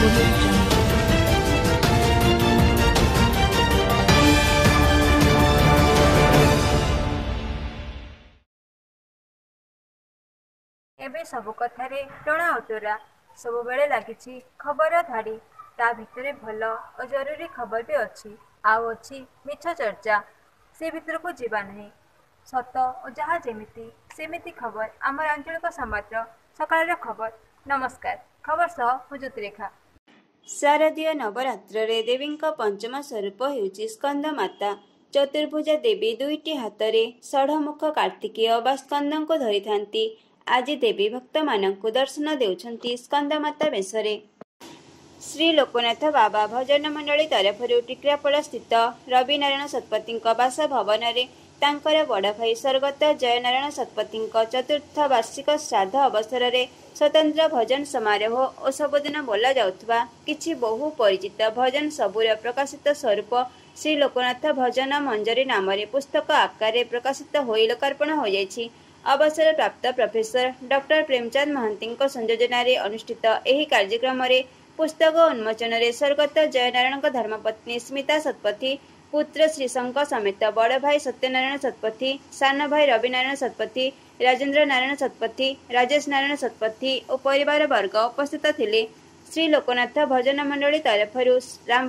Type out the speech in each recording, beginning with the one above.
ଏବେ ସବୁ କଥାରେ ଟଣା ଉତରା ସବୁବେଳେ ଲାଗିଛି ଖବର ଧାଡ଼ି ତା ଭିତରେ ଭଲ ଓ ଜରୁରୀ ଖବର ବି ଅଛି ଆଉ ଅଛି ମିଛ ଚର୍ଚ୍ଚା ସେ ଭିତରକୁ ଯିବା ନାହିଁ ସତ ଓ ଯାହା ଯେମିତି ସେମିତି ଖବର ଆମର ଆଞ୍ଚଳିକ ସମ୍ବାଦର ସକାଳର ଖବର ନମସ୍କାର ଖବର ସହ ମୁଁ ଜ୍ୟୋତିରେଖା ଶାରଦୀୟ ନବରାତ୍ରରେ ଦେବୀଙ୍କ ପଞ୍ଚମ ସ୍ୱରୂପ ହେଉଛି ସ୍କନ୍ଦ ମାତା ଚତୁର୍ଭୁଜା ଦେବୀ ଦୁଇଟି ହାତରେ ଷଢ଼ମୁଖ କାର୍ତ୍ତିକୀୟ ବା ସ୍କନ୍ଦଙ୍କୁ ଧରିଥାନ୍ତି ଆଜି ଦେବୀ ଭକ୍ତମାନଙ୍କୁ ଦର୍ଶନ ଦେଉଛନ୍ତି ସ୍କନ୍ଦ ମାତା ବେଶରେ ଶ୍ରୀ ଲୋକନାଥ ବାବା ଭଜନ ମଣ୍ଡଳୀ ତରଫରୁ ଟିକ୍ରାପଡ଼ା ସ୍ଥିତ ରବିନାରାୟଣ ଶତପଥୀଙ୍କ ବାସଭବନରେ ତାଙ୍କର ବଡ଼ ଭାଇ ସ୍ୱର୍ଗତ ଜୟନାରାୟଣ ଶତପଥୀଙ୍କ ଚତୁର୍ଥ ବାର୍ଷିକ ଶ୍ରାଦ୍ଧ ଅବସରରେ ସ୍ୱତନ୍ତ୍ର ଭଜନ ସମାରୋହ ଓ ସବୁଦିନ ବୋଲାଯାଉଥିବା କିଛି ବହୁ ପରିଚିତ ଭଜନ ସବୁର ପ୍ରକାଶିତ ସ୍ୱରୂପ ଶ୍ରୀ ଲୋକନାଥ ଭଜନ ମଞ୍ଜରୀ ନାମରେ ପୁସ୍ତକ ଆକାରରେ ପ୍ରକାଶିତ ହୋଇ ଲୋକାର୍ପଣ ହୋଇଯାଇଛି ଅବସରପ୍ରାପ୍ତ ପ୍ରଫେସର ଡକ୍ଟର ପ୍ରେମଚାନ୍ଦ ମହାନ୍ତିଙ୍କ ସଂଯୋଜନାରେ ଅନୁଷ୍ଠିତ ଏହି କାର୍ଯ୍ୟକ୍ରମରେ ପୁସ୍ତକ ଉନ୍ମୋଚନରେ ସ୍ୱର୍ଗତ ଜୟନାରାୟଣଙ୍କ ଧର୍ମପତ୍ନୀ ସ୍ମିତା ଶତପଥୀ पुत्र श्री शङ्ख समेत बड भाइ सत्यनारायण शतपथी सान भाइ रविनारायण शतपथी राजेन्द्र नारायण शतपथी राजेश नारायण शतपथी औ परिवार वर्ग उपस्थित थिए श्री लोकनाथ भजन मण्डली तरफु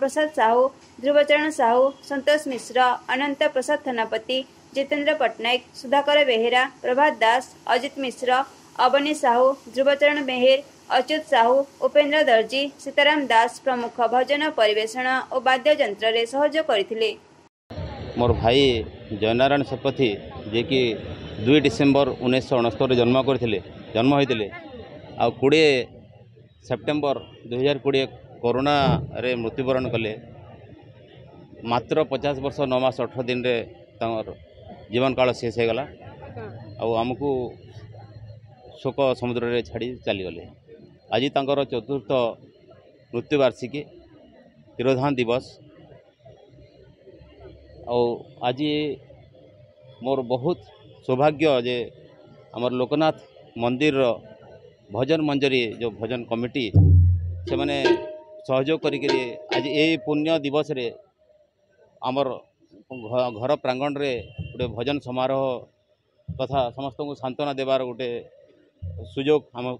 रसाद साहू, ध्रुवचरण साहु सन्तोष मिश्र अनन्त प्रसाद थनपति जितेन्द्र पट्टनायक सुधाकर बेहेरा प्रभात दास अजित मिश्र अवनीचरण बेहे ଅଚ୍ୟୁତ ସାହୁ ଉପେନ୍ଦ୍ର ଦର୍ଜୀ ସୀତାରାମ ଦାସ ପ୍ରମୁଖ ଭଜନ ପରିବେଷଣ ଓ ବାଦ୍ୟଯନ୍ତ୍ରରେ ସହଯୋଗ କରିଥିଲେ ମୋର ଭାଇ ଜୟନାରାୟଣ ଶତପଥୀ ଯିଏକି ଦୁଇ ଡିସେମ୍ବର ଉଣେଇଶହ ଅଣସ୍ତରୀ ଜନ୍ମ କରିଥିଲେ ଜନ୍ମ ହୋଇଥିଲେ ଆଉ କୋଡ଼ିଏ ସେପ୍ଟେମ୍ବର ଦୁଇହଜାର କୋଡ଼ିଏ କରୋନାରେ ମୃତ୍ୟୁବରଣ କଲେ ମାତ୍ର ପଚାଶ ବର୍ଷ ନଅ ମାସ ଅଠର ଦିନରେ ତାଙ୍କର ଜୀବନକାଳ ଶେଷ ହୋଇଗଲା ଆଉ ଆମକୁ ଶୋକ ସମୁଦ୍ରରେ ଛାଡ଼ି ଚାଲିଗଲେ ଆଜି ତାଙ୍କର ଚତୁର୍ଥ ମୃତ୍ୟୁବାର୍ଷିକୀ ତିରୋଧାନ ଦିବସ ଆଉ ଆଜି ମୋର ବହୁତ ସୌଭାଗ୍ୟ ଯେ ଆମର ଲୋକନାଥ ମନ୍ଦିରର ଭଜନ ମଞ୍ଜରୀ ଯେଉଁ ଭଜନ କମିଟି ସେମାନେ ସହଯୋଗ କରିକିରି ଆଜି ଏଇ ପୁଣ୍ୟ ଦିବସରେ ଆମର ଘର ପ୍ରାଙ୍ଗଣରେ ଗୋଟେ ଭଜନ ସମାରୋହ ତଥା ସମସ୍ତଙ୍କୁ ସାନ୍ତ୍ୱନା ଦେବାର ଗୋଟେ ସୁଯୋଗ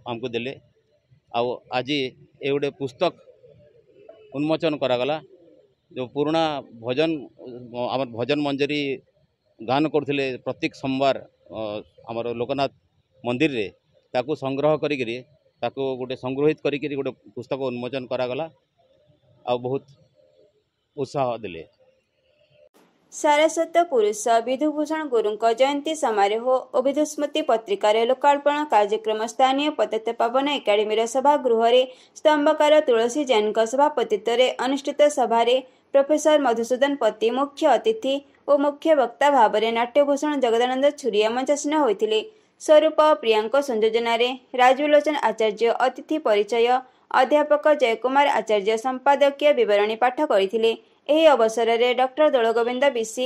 ଆମକୁ ଦେଲେ ଆଉ ଆଜି ଏ ଗୋଟେ ପୁସ୍ତକ ଉନ୍ମୋଚନ କରାଗଲା ଯେଉଁ ପୁରୁଣା ଭଜନ ଆମର ଭଜନ ମଞ୍ଜରୀ ଗାନ କରୁଥିଲେ ପ୍ରତ୍ୟେକ ସୋମବାର ଆମର ଲୋକନାଥ ମନ୍ଦିରରେ ତାକୁ ସଂଗ୍ରହ କରିକିରି ତାକୁ ଗୋଟେ ସଂଗୃହିତ କରିକିରି ଗୋଟେ ପୁସ୍ତକ ଉନ୍ମୋଚନ କରାଗଲା ଆଉ ବହୁତ ଉତ୍ସାହ ଦେଲେ ସାରସ୍ୱତ ପୁରୁଷ ବିଧୁଭୂଷଣ ଗୁରୁଙ୍କ ଜୟନ୍ତୀ ସମାରୋହ ଓ ବିଧୁସ୍ମୃତି ପତ୍ରିକାରେ ଲୋକାର୍ପଣ କାର୍ଯ୍ୟକ୍ରମ ସ୍ଥାନୀୟ ପଦତ ପାବନ ଏକାଡେମୀର ସଭାଗୃହରେ ସ୍ତମ୍ଭକାର ତୁଳସୀ ଜୈନଙ୍କ ସଭାପତିତ୍ୱରେ ଅନୁଷ୍ଠିତ ସଭାରେ ପ୍ରଫେସର ମଧୁସୂଦନ ପତି ମୁଖ୍ୟ ଅତିଥି ଓ ମୁଖ୍ୟ ବକ୍ତା ଭାବରେ ନାଟ୍ୟଭୂଷଣ ଜଗଦାନନ୍ଦ ଛୁରିଆ ମଞ୍ଚାସୀନ ହୋଇଥିଲେ ସ୍ୱରୂପ ପ୍ରିୟାଙ୍କ ସଂଯୋଜନାରେ ରାଜୁଲୋଚନ ଆଚାର୍ଯ୍ୟ ଅତିଥି ପରିଚୟ ଅଧ୍ୟାପକ ଜୟକୁମାର ଆଚାର୍ଯ୍ୟ ସମ୍ପାଦକୀୟ ବିବରଣୀ ପାଠ କରିଥିଲେ ଏହି ଅବସରରେ doctor Dolagobinda Bishi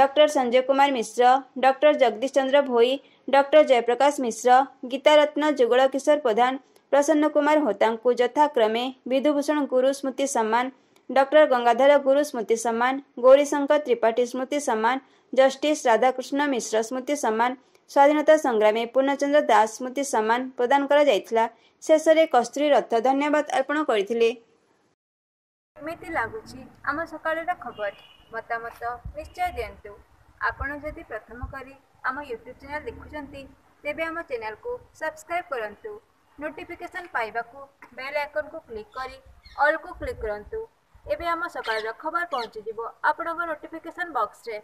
doctor Sanjay Kumar Mishra doctor Jagadish Chandra Bhoi doctor Jayaprakash Mishra Gitaratna Jugal Kishore ପ୍ରଧାନ ପ୍ରସନ୍ନ କୁମାର ହୋତାଙ୍କୁ ଯଥାକ୍ରମେ ବିଧୁଭୂଷଣ ଗୁରୁ ସ୍ମୃତି ସମ୍ମାନ ଡକ୍ଟର ଗଙ୍ଗାଧର ଗୁରୁ ସ୍ମୃତି ସମ୍ମାନ ଗୌରୀଶଙ୍କର ତ୍ରିପାଠୀ ସ୍ମୃତି ସମ୍ମାନ ଜଷ୍ଟିସ୍ ରାଧାକୃଷ୍ଣ ମିଶ୍ର ସ୍ମୃତି ସମ୍ମାନ ସ୍ୱାଧୀନତା ସଂଗ୍ରାମୀ ପୂର୍ଣ୍ଣଚନ୍ଦ୍ର ଦାସ ସ୍ମୃତି ସମ୍ମାନ ପ୍ରଦାନ କରାଯାଇଥିଲା ଶେଷରେ କସ୍ତୁରୀ ରଥ ଧନ୍ୟବାଦ ଅର୍ପଣ କରିଥିଲେ ଏମିତି ଲାଗୁଛି ଆମ ସକାଳର ଖବର ମତାମତ ନିଶ୍ଚୟ ଦିଅନ୍ତୁ ଆପଣ ଯଦି ପ୍ରଥମ କରି ଆମ ୟୁଟ୍ୟୁବ୍ ଚ୍ୟାନେଲ୍ ଦେଖୁଛନ୍ତି ତେବେ ଆମ ଚ୍ୟାନେଲ୍କୁ ସବସ୍କ୍ରାଇବ୍ କରନ୍ତୁ ନୋଟିଫିକେସନ୍ ପାଇବାକୁ ବେଲ୍ ଆଇକନ୍କୁ କ୍ଲିକ୍ କରି ଅଲ୍କୁ କ୍ଲିକ୍ କରନ୍ତୁ ଏବେ ଆମ ସକାଳର ଖବର ପହଞ୍ଚିଯିବ ଆପଣଙ୍କ ନୋଟିଫିକେସନ୍ ବକ୍ସରେ